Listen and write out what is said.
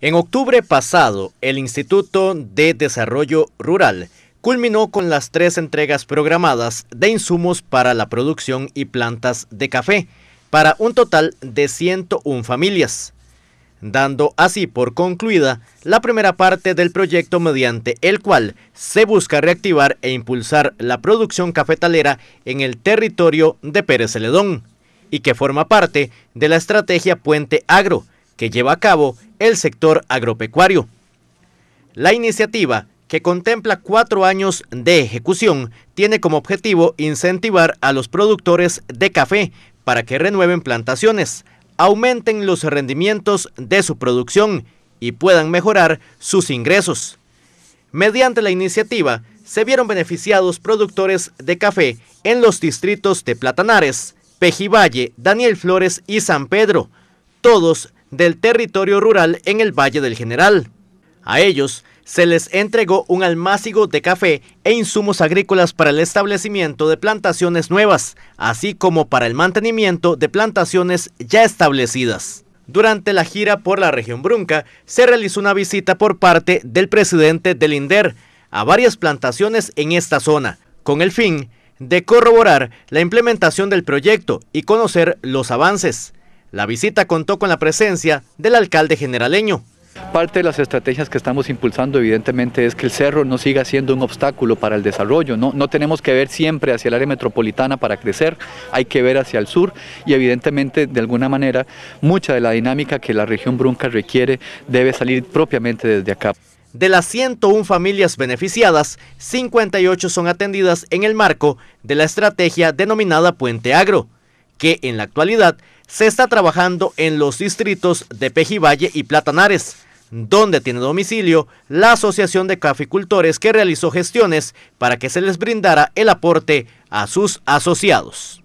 En octubre pasado, el Instituto de Desarrollo Rural culminó con las tres entregas programadas de insumos para la producción y plantas de café, para un total de 101 familias, dando así por concluida la primera parte del proyecto mediante el cual se busca reactivar e impulsar la producción cafetalera en el territorio de Pérez Celedón, y que forma parte de la estrategia Puente Agro, que lleva a cabo el sector agropecuario. La iniciativa, que contempla cuatro años de ejecución, tiene como objetivo incentivar a los productores de café para que renueven plantaciones, aumenten los rendimientos de su producción y puedan mejorar sus ingresos. Mediante la iniciativa, se vieron beneficiados productores de café en los distritos de Platanares, Pejivalle, Daniel Flores y San Pedro, todos del territorio rural en el Valle del General. A ellos se les entregó un almácigo de café e insumos agrícolas para el establecimiento de plantaciones nuevas, así como para el mantenimiento de plantaciones ya establecidas. Durante la gira por la región Brunca, se realizó una visita por parte del presidente del INDER a varias plantaciones en esta zona, con el fin de corroborar la implementación del proyecto y conocer los avances. La visita contó con la presencia del alcalde generaleño. Parte de las estrategias que estamos impulsando evidentemente es que el cerro no siga siendo un obstáculo para el desarrollo, no, no tenemos que ver siempre hacia el área metropolitana para crecer, hay que ver hacia el sur y evidentemente de alguna manera mucha de la dinámica que la región Brunca requiere debe salir propiamente desde acá. De las 101 familias beneficiadas, 58 son atendidas en el marco de la estrategia denominada Puente Agro que en la actualidad se está trabajando en los distritos de Pejivalle y Platanares, donde tiene domicilio la Asociación de Caficultores que realizó gestiones para que se les brindara el aporte a sus asociados.